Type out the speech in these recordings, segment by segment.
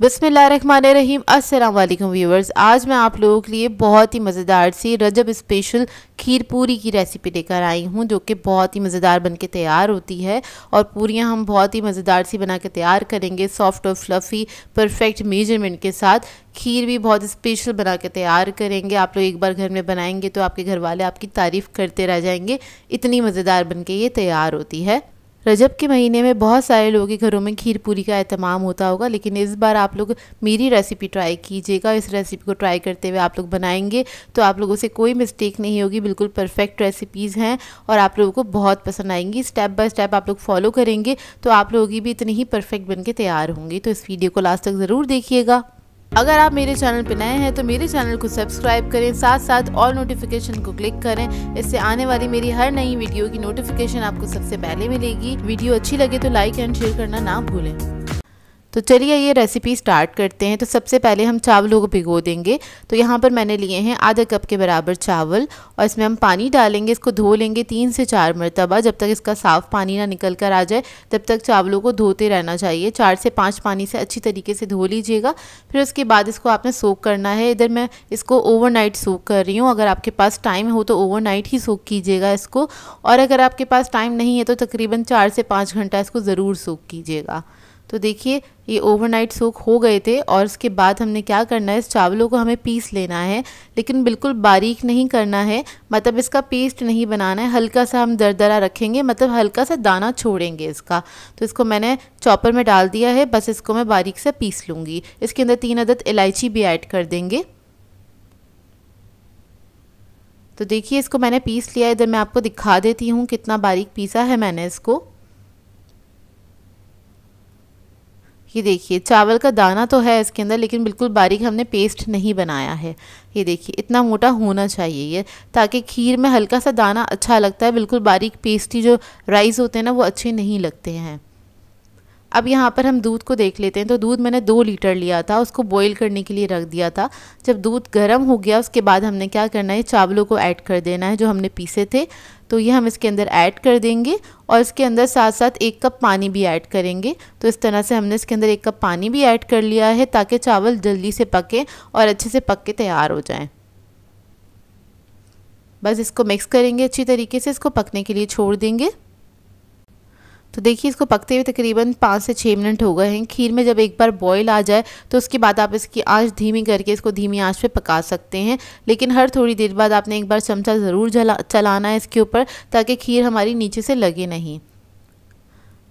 बसमीम असल व्यूवर्स आज मैं आप लोगों के लिए बहुत ही मज़ेदार सी रजब स्पेशल खीर पूरी की रेसिपी लेकर आई हूँ जो कि बहुत ही मज़ेदार बन के तैयार होती है और पूरियाँ हम बहुत ही मज़ेदार सी बना के तैयार करेंगे सॉफ्ट और फ्लफ़ी परफेक्ट मेजरमेंट के साथ खीर भी बहुत स्पेशल बना के तैयार करेंगे आप लोग एक बार घर में बनाएंगे तो आपके घर वाले आपकी तारीफ़ करते रह जाएंगे इतनी मज़ेदार बन के ये तैयार होती है रजब के महीने में बहुत सारे लोगों के घरों में खीर पूरी का अहतमाम होता होगा लेकिन इस बार आप लोग मेरी रेसिपी ट्राई कीजिएगा इस रेसिपी को ट्राई करते हुए आप लोग बनाएंगे तो आप लोगों से कोई मिस्टेक नहीं होगी बिल्कुल परफेक्ट रेसिपीज़ हैं और आप लोगों को बहुत पसंद आएंगी स्टेप बाय स्टेप आप लोग फॉलो करेंगे तो आप लोगों की भी इतनी ही परफेक्ट बन तैयार होंगी तो इस वीडियो को लास्ट तक ज़रूर देखिएगा अगर आप मेरे चैनल पर नए हैं तो मेरे चैनल को सब्सक्राइब करें साथ साथ ऑल नोटिफिकेशन को क्लिक करें इससे आने वाली मेरी हर नई वीडियो की नोटिफिकेशन आपको सबसे पहले मिलेगी वीडियो अच्छी लगे तो लाइक एंड शेयर करना ना भूलें तो चलिए ये रेसिपी स्टार्ट करते हैं तो सबसे पहले हम चावलों को भिगो देंगे तो यहाँ पर मैंने लिए हैं आधा कप के बराबर चावल और इसमें हम पानी डालेंगे इसको धो लेंगे तीन से चार मरतबा जब तक इसका साफ़ पानी ना निकल कर आ जाए तब तक चावलों को धोते रहना चाहिए चार से पाँच पानी से अच्छी तरीके से धो लीजिएगा फिर उसके बाद इसको आपने सोख करना है इधर मैं इसको ओवर नाइट कर रही हूँ अगर आपके पास टाइम हो तो ओवर ही सोख कीजिएगा इसको और अगर आपके पास टाइम नहीं है तो तकरीबन चार से पाँच घंटा इसको ज़रूर सोख कीजिएगा तो देखिए ये ओवरनाइट सूख हो गए थे और उसके बाद हमने क्या करना है इस चावलों को हमें पीस लेना है लेकिन बिल्कुल बारीक नहीं करना है मतलब इसका पेस्ट नहीं बनाना है हल्का सा हम दरदरा रखेंगे मतलब हल्का सा दाना छोड़ेंगे इसका तो इसको मैंने चॉपर में डाल दिया है बस इसको मैं बारीक से पीस लूँगी इसके अंदर तीन अदद इलायची भी ऐड कर देंगे तो देखिए इसको मैंने पीस लिया इधर मैं आपको दिखा देती हूँ कितना बारीक पीसा है मैंने इसको ये देखिए चावल का दाना तो है इसके अंदर लेकिन बिल्कुल बारीक हमने पेस्ट नहीं बनाया है ये देखिए इतना मोटा होना चाहिए ये ताकि खीर में हल्का सा दाना अच्छा लगता है बिल्कुल बारीक पेस्टी जो राइस होते हैं ना वो अच्छे नहीं लगते हैं अब यहाँ पर हम दूध को देख लेते हैं तो दूध मैंने दो लीटर लिया था उसको बॉईल करने के लिए रख दिया था जब दूध गर्म हो गया उसके बाद हमने क्या करना है चावलों को ऐड कर देना है जो हमने पीसे थे तो ये हम इसके अंदर ऐड कर देंगे और इसके अंदर साथ साथ एक कप पानी भी ऐड करेंगे तो इस तरह से हमने इसके अंदर एक कप पानी भी ऐड कर लिया है ताकि चावल जल्दी से पके और अच्छे से पक के तैयार हो जाएँ बस इसको मिक्स करेंगे अच्छी तरीके से इसको पकने के लिए छोड़ देंगे तो देखिए इसको पकते हुए तकरीबन पाँच से छः मिनट हो गए हैं खीर में जब एक बार बॉयल आ जाए तो उसके बाद आप इसकी आँच धीमी करके इसको धीमी आँच पे पका सकते हैं लेकिन हर थोड़ी देर बाद आपने एक बार चमचा ज़रूर चलाना है इसके ऊपर ताकि खीर हमारी नीचे से लगे नहीं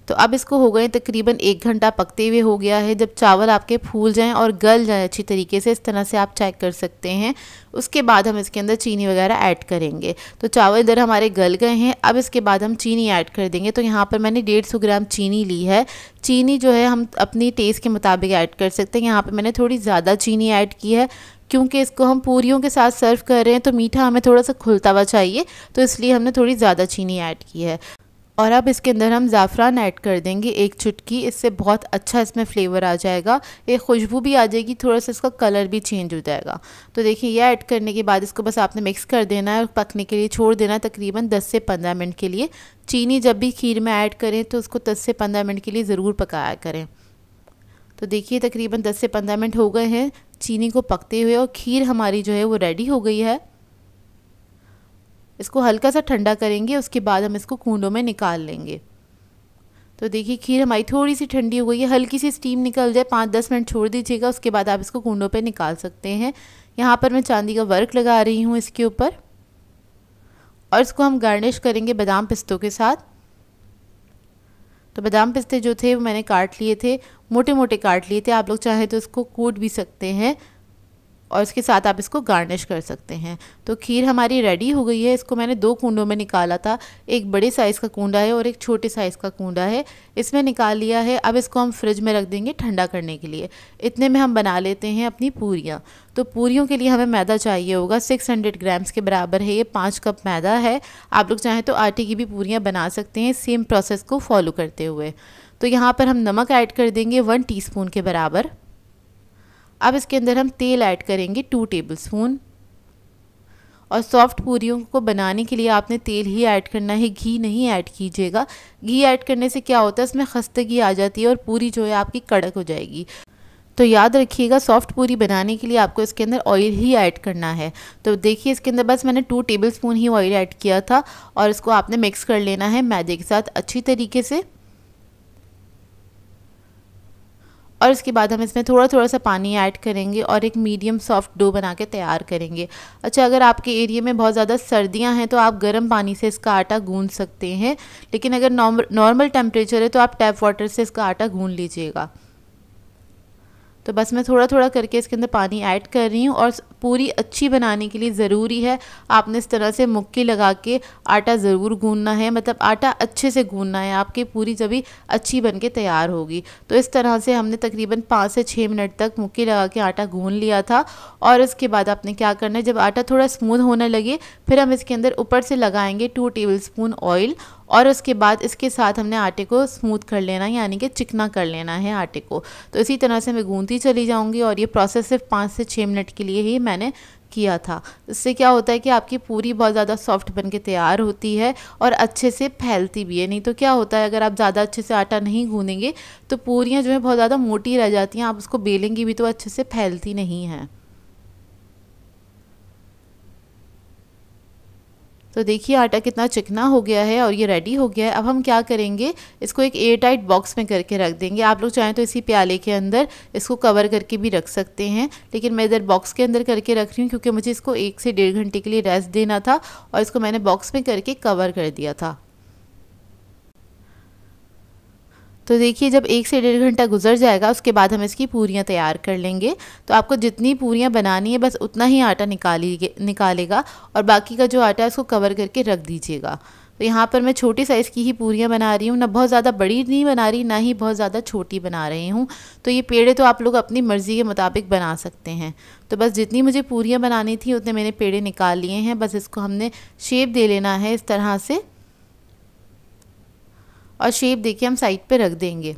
तो अब इसको हो गए तकरीबन एक घंटा पकते हुए हो गया है जब चावल आपके फूल जाएं और गल जाएं अच्छी तरीके से इस तरह से आप चेक कर सकते हैं उसके बाद हम इसके अंदर चीनी वगैरह ऐड करेंगे तो चावल इधर हमारे गल गए हैं अब इसके बाद हम चीनी ऐड कर देंगे तो यहाँ पर मैंने डेढ़ सौ ग्राम चीनी ली है चीनी जो है हम अपनी टेस्ट के मुताबिक ऐड कर सकते हैं यहाँ पर मैंने थोड़ी ज़्यादा चीनी ऐड की है क्योंकि इसको हम पूरियों के साथ सर्व कर रहे हैं तो मीठा हमें थोड़ा सा खुलता हुआ चाहिए तो इसलिए हमने थोड़ी ज़्यादा चीनी ऐड की है और अब इसके अंदर हम ज़ाफ़रान ऐड कर देंगे एक चुटकी इससे बहुत अच्छा इसमें फ्लेवर आ जाएगा ये खुशबू भी आ जाएगी थोड़ा सा इसका कलर भी चेंज हो जाएगा तो देखिए यह ऐड करने के बाद इसको बस आपने मिक्स कर देना है और पकने के लिए छोड़ देना तकरीबन 10 से 15 मिनट के लिए चीनी जब भी खीर में ऐड करें तो उसको दस से पंद्रह मिनट के लिए ज़रूर पकाया करें तो देखिए तकरीबन दस से पंद्रह मिनट हो गए हैं चीनी को पकते हुए और खीर हमारी जो है वो रेडी हो गई है इसको हल्का सा ठंडा करेंगे उसके बाद हम इसको कूडों में निकाल लेंगे तो देखिए खीर हमारी थोड़ी सी ठंडी हो गई है हल्की सी स्टीम निकल जाए पाँच दस मिनट छोड़ दीजिएगा उसके बाद आप इसको कूडों पे निकाल सकते हैं यहाँ पर मैं चांदी का वर्क लगा रही हूँ इसके ऊपर और इसको हम गार्निश करेंगे बादाम पिस्तों के साथ तो बादाम पिस्ते जो थे वो मैंने काट लिए थे मोटे मोटे काट लिए थे आप लोग चाहें तो इसको कूट भी सकते हैं और इसके साथ आप इसको गार्निश कर सकते हैं तो खीर हमारी रेडी हो गई है इसको मैंने दो कुंडों में निकाला था एक बड़े साइज़ का कुंडा है और एक छोटे साइज़ का कुंडा है इसमें निकाल लिया है अब इसको हम फ्रिज में रख देंगे ठंडा करने के लिए इतने में हम बना लेते हैं अपनी पूरियाँ तो पूरियों के लिए हमें मैदा चाहिए होगा 600 ग्राम्स के बराबर है ये पाँच कप मैदा है आप लोग चाहें तो आटे की भी पूरियाँ बना सकते हैं सेम प्रोसेस को फॉलो करते हुए तो यहाँ पर हम नमक ऐड कर देंगे वन टीस्पून के बराबर अब इसके अंदर हम तेल ऐड करेंगे टू टेबल स्पून और सॉफ्ट पूरियों को बनाने के लिए आपने तेल ही ऐड करना है घी नहीं ऐड कीजिएगा घी ऐड करने से क्या होता है इसमें खस्तगी आ जाती है और पूरी जो है आपकी कड़क हो जाएगी तो याद रखिएगा सॉफ्ट पूरी बनाने के लिए आपको इसके अंदर ऑयल ही ऐड करना है तो देखिए इसके अंदर बस मैंने टू टेबल स्पून ही ऑयल ऐड किया था और इसको आपने मिक्स कर लेना है मैदे के साथ अच्छी तरीके से और उसके बाद हम इसमें थोड़ा थोड़ा सा पानी ऐड करेंगे और एक मीडियम सॉफ्ट डो बना के तैयार करेंगे अच्छा अगर आपके एरिया में बहुत ज़्यादा सर्दियाँ हैं तो आप गर्म पानी से इसका आटा गूँध सकते हैं लेकिन अगर नॉर्मल टेम्परेचर है तो आप टैप वाटर से इसका आटा गूँध लीजिएगा तो बस मैं थोड़ा थोड़ा करके इसके अंदर पानी ऐड कर रही हूँ और पूरी अच्छी बनाने के लिए ज़रूरी है आपने इस तरह से मुक्की लगा के आटा ज़रूर गूंदना है मतलब आटा अच्छे से गूंदना है आपकी पूरी भी अच्छी बन के तैयार होगी तो इस तरह से हमने तकरीबन पाँच से छः मिनट तक मुक्की लगा के आटा गूंद लिया था और उसके बाद आपने क्या करना है जब आटा थोड़ा स्मूथ होने लगे फिर हम इसके अंदर ऊपर से लगाएंगे टू टेबल स्पून ऑयल और उसके बाद इसके साथ हमने आटे को स्मूथ कर लेना है यानी कि चिकना कर लेना है आटे को तो इसी तरह से मैं गूंथती चली जाऊँगी और ये प्रोसेस सिर्फ पाँच से छः मिनट के लिए ही मैंने किया था इससे क्या होता है कि आपकी पूरी बहुत ज़्यादा सॉफ्ट बन के तैयार होती है और अच्छे से फैलती भी है नहीं तो क्या होता है अगर आप ज़्यादा अच्छे से आटा नहीं गूँधेंगे तो पूरियाँ जो है बहुत ज़्यादा मोटी रह जाती हैं आप उसको बेलेंगी भी तो अच्छे से फैलती नहीं हैं तो देखिए आटा कितना चिकना हो गया है और ये रेडी हो गया है अब हम क्या करेंगे इसको एक एयर टाइट बॉक्स में करके रख देंगे आप लोग चाहें तो इसी प्याले के अंदर इसको कवर करके भी रख सकते हैं लेकिन मैं इधर बॉक्स के अंदर करके रख रही हूँ क्योंकि मुझे इसको एक से डेढ़ घंटे के लिए रेस्ट देना था और इसको मैंने बॉक्स में करके कवर कर दिया था तो देखिए जब एक से डेढ़ घंटा गुजर जाएगा उसके बाद हम इसकी पूरियाँ तैयार कर लेंगे तो आपको जितनी पूरियाँ बनानी है बस उतना ही आटा निकाली निकालेगा और बाकी का जो आटा है उसको कवर करके रख दीजिएगा तो यहाँ पर मैं छोटी साइज़ की ही पूरियाँ बना रही हूँ ना बहुत ज़्यादा बड़ी नहीं बना रही ना ही बहुत ज़्यादा छोटी बना रही हूँ तो ये पेड़े तो आप लोग अपनी मर्ज़ी के मुताबिक बना सकते हैं तो बस जितनी मुझे पूरियाँ बनानी थी उतने मैंने पेड़े निकाल लिए हैं बस इसको हमने शेप दे लेना है इस तरह से और शेप देखिए हम साइड पे रख देंगे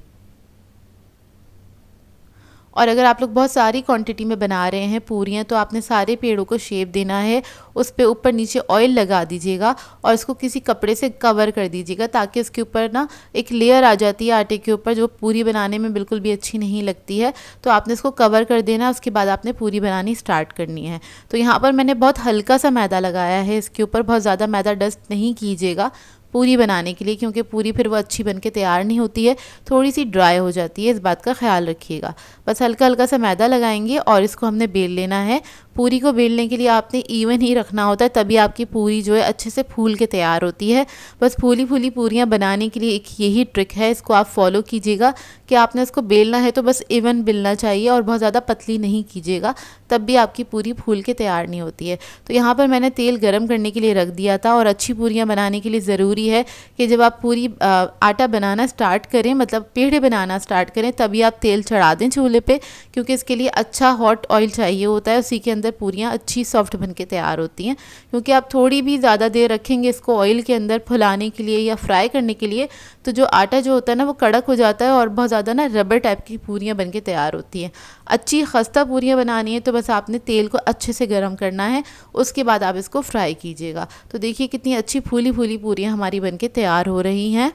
और अगर आप लोग बहुत सारी क्वांटिटी में बना रहे हैं पूरियाँ तो आपने सारे पेड़ों को शेप देना है उस पर ऊपर नीचे ऑयल लगा दीजिएगा और इसको किसी कपड़े से कवर कर दीजिएगा ताकि उसके ऊपर ना एक लेयर आ जाती है आटे के ऊपर जो पूरी बनाने में बिल्कुल भी अच्छी नहीं लगती है तो आपने इसको कवर कर देना उसके बाद आपने पूरी बनानी स्टार्ट करनी है तो यहाँ पर मैंने बहुत हल्का सा मैदा लगाया है इसके ऊपर बहुत ज़्यादा मैदा डस्ट नहीं कीजिएगा पूरी बनाने के लिए क्योंकि पूरी फिर वो अच्छी बन के तैयार नहीं होती है थोड़ी सी ड्राई हो जाती है इस बात का ख्याल रखिएगा बस हल्का हल्का सा मैदा लगाएंगे और इसको हमने बेल लेना है पूरी को बेलने के लिए आपने इवन ही रखना होता है तभी आपकी पूरी जो है अच्छे से फूल के तैयार होती है बस फूली फूली पूरियाँ बनाने के लिए एक यही ट्रिक है इसको आप फॉलो कीजिएगा कि आपने इसको बेलना है तो बस इवन बेलना चाहिए और बहुत ज़्यादा पतली नहीं कीजिएगा तब भी आपकी पूरी फूल के तैयार नहीं होती है तो यहाँ पर मैंने तेल गर्म करने के लिए रख दिया था और अच्छी पूरियाँ बनाने के लिए ज़रूरी है कि जब आप पूरी आटा बनाना स्टार्ट करें मतलब पेड़े बनाना स्टार्ट करें तभी आप तेल चढ़ा दें चूल्हे पर क्योंकि इसके लिए अच्छा हॉट ऑयल चाहिए होता है उसी के अंदर अंदर पूरियाँ अच्छी सॉफ्ट बन के तैयार होती हैं क्योंकि आप थोड़ी भी ज़्यादा देर रखेंगे इसको ऑयल के अंदर फुलाने के लिए या फ्राई करने के लिए तो जो आटा जो होता है ना वो कड़क हो जाता है और बहुत ज़्यादा ना रबर टाइप की पूरियाँ बन के तैयार होती हैं अच्छी खस्ता पूरियाँ बनानी है तो बस आपने तेल को अच्छे से गर्म करना है उसके बाद आप इसको फ्राई कीजिएगा तो देखिए कितनी अच्छी फूली फूली पूरियाँ हमारी बन के तैयार हो रही हैं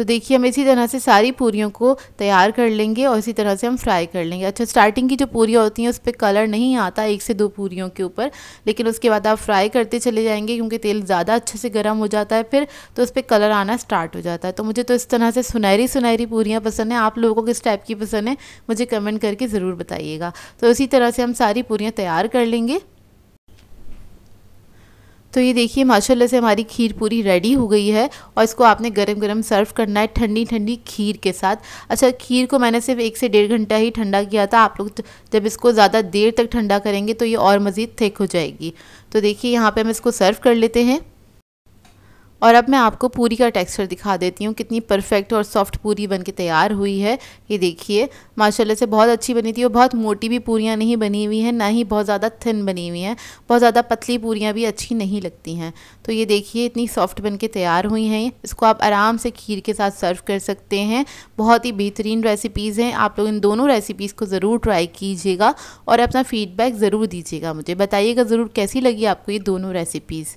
तो देखिए हम इसी तरह से सारी पूरियों को तैयार कर लेंगे और इसी तरह से हम फ्राई कर लेंगे अच्छा स्टार्टिंग की जो पूरियाँ होती हैं उस पर कलर नहीं आता एक से दो पूरियों के ऊपर लेकिन उसके बाद आप फ्राई करते चले जाएंगे क्योंकि तेल ज़्यादा अच्छे से गर्म हो जाता है फिर तो उस पर कलर आना स्टार्ट हो जाता है तो मुझे तो इस तरह से सुनहरी सुनहरी पूरियाँ पसंद हैं आप लोगों को किस टाइप की पसंद है मुझे कमेंट करके ज़रूर बताइएगा तो इसी तरह से हम सारी पूरियाँ तैयार कर लेंगे तो ये देखिए माशाल्लाह से हमारी खीर पूरी रेडी हो गई है और इसको आपने गरम गरम सर्व करना है ठंडी ठंडी खीर के साथ अच्छा खीर को मैंने सिर्फ एक से डेढ़ घंटा ही ठंडा किया था आप लोग जब इसको ज़्यादा देर तक ठंडा करेंगे तो ये और मज़ीद थिक हो जाएगी तो देखिए यहाँ पर हम इसको सर्व कर लेते हैं और अब मैं आपको पूरी का टेक्सचर दिखा देती हूँ कितनी परफेक्ट और सॉफ्ट पूरी बन के तैयार हुई है ये देखिए माशाल्लाह से बहुत अच्छी बनी थी और बहुत मोटी भी पूरियाँ नहीं बनी हुई हैं ना ही बहुत ज़्यादा थिन बनी हुई हैं बहुत ज़्यादा पतली पूरियाँ भी अच्छी नहीं लगती हैं तो ये देखिए इतनी सॉफ्ट बन के तैयार हुई हैं इसको आप आराम से खीर के साथ सर्व कर सकते हैं बहुत ही बेहतरीन रेसिपीज़ हैं आप लोग इन दोनों रेसिपीज़ को ज़रूर ट्राई कीजिएगा और अपना फ़ीडबैक ज़रूर दीजिएगा मुझे बताइएगा ज़रूर कैसी लगी आपको ये दोनों रेसिपीज़